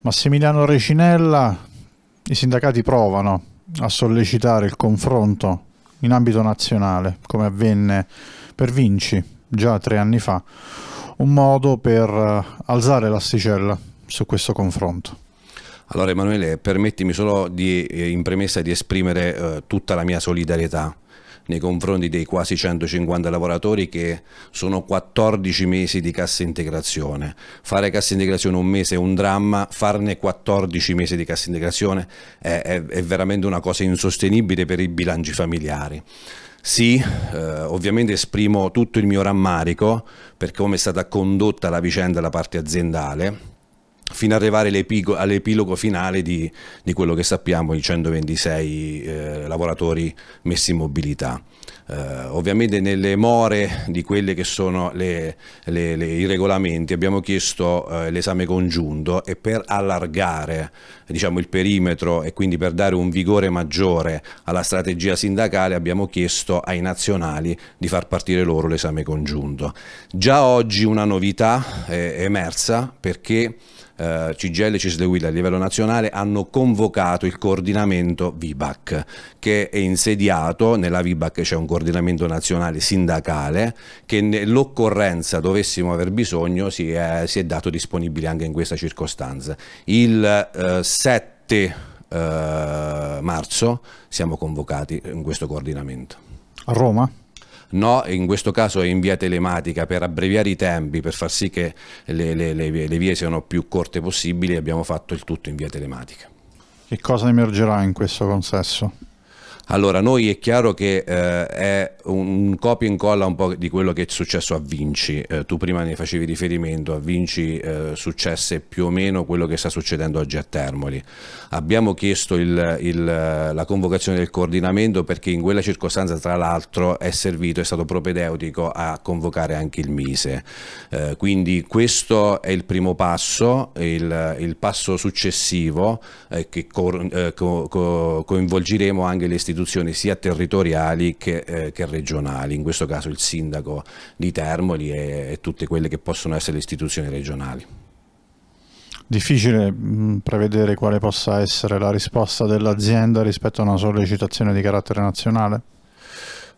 Massimiliano Recinella, i sindacati provano a sollecitare il confronto in ambito nazionale, come avvenne per Vinci già tre anni fa, un modo per eh, alzare l'asticella su questo confronto. Allora Emanuele, permettimi solo di, eh, in premessa di esprimere eh, tutta la mia solidarietà nei confronti dei quasi 150 lavoratori che sono 14 mesi di cassa integrazione. Fare cassa integrazione un mese è un dramma, farne 14 mesi di cassa integrazione è, è, è veramente una cosa insostenibile per i bilanci familiari. Sì, eh, ovviamente esprimo tutto il mio rammarico per come è stata condotta la vicenda da parte aziendale, fino ad arrivare all'epilogo finale di, di, quello che sappiamo, i 126 eh, lavoratori messi in mobilità. Eh, ovviamente nelle more di quelli che sono le, le, le, i regolamenti abbiamo chiesto eh, l'esame congiunto e per allargare diciamo, il perimetro e quindi per dare un vigore maggiore alla strategia sindacale abbiamo chiesto ai nazionali di far partire loro l'esame congiunto. Già oggi una novità eh, è emersa perché eh, CGL e Cisle a livello nazionale hanno convocato il coordinamento VIBAC che è insediato, nella VIBAC c'è un coordinamento nazionale sindacale che nell'occorrenza dovessimo aver bisogno si è, si è, dato disponibile anche in questa circostanza. Il eh, 7 eh, marzo siamo convocati in questo coordinamento. A Roma? no, in questo caso è in via telematica per abbreviare i tempi, per far sì che le, le, le, vie, le vie siano più corte possibili, abbiamo fatto il tutto in via telematica. Che cosa emergerà in questo consesso? Allora, noi è chiaro che eh, è un copia e incolla un po' di quello che è successo a Vinci. Eh, tu prima ne facevi riferimento, a Vinci eh, successe più o meno quello che sta succedendo oggi a Termoli. Abbiamo chiesto il, il, la convocazione del coordinamento perché in quella circostanza, tra l'altro, è servito, è stato propedeutico a convocare anche il Mise. Eh, quindi questo è il primo passo, il, il passo successivo eh, che eh, co co co coinvolgeremo anche le istituzioni istituzioni sia territoriali che, eh, che, regionali, in questo caso il sindaco di Termoli e, e tutte quelle che possono essere le istituzioni regionali. Difficile mm, prevedere quale possa essere la risposta dell'azienda rispetto a una sollecitazione di carattere nazionale?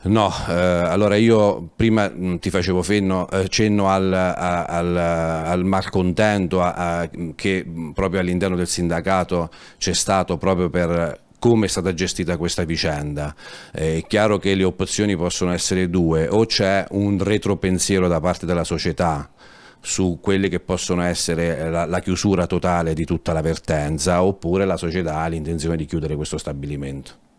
No, eh, allora io prima mm, ti facevo fenno, eh, cenno al, a, al, al malcontento a, a, che proprio all'interno del sindacato c'è stato proprio per come è stata gestita questa vicenda. Eh, è chiaro che le opzioni possono essere due, o c'è un retropensiero da parte della società su quelle che possono essere eh, la, la chiusura totale di tutta la vertenza, oppure la società ha l'intenzione di chiudere questo stabilimento.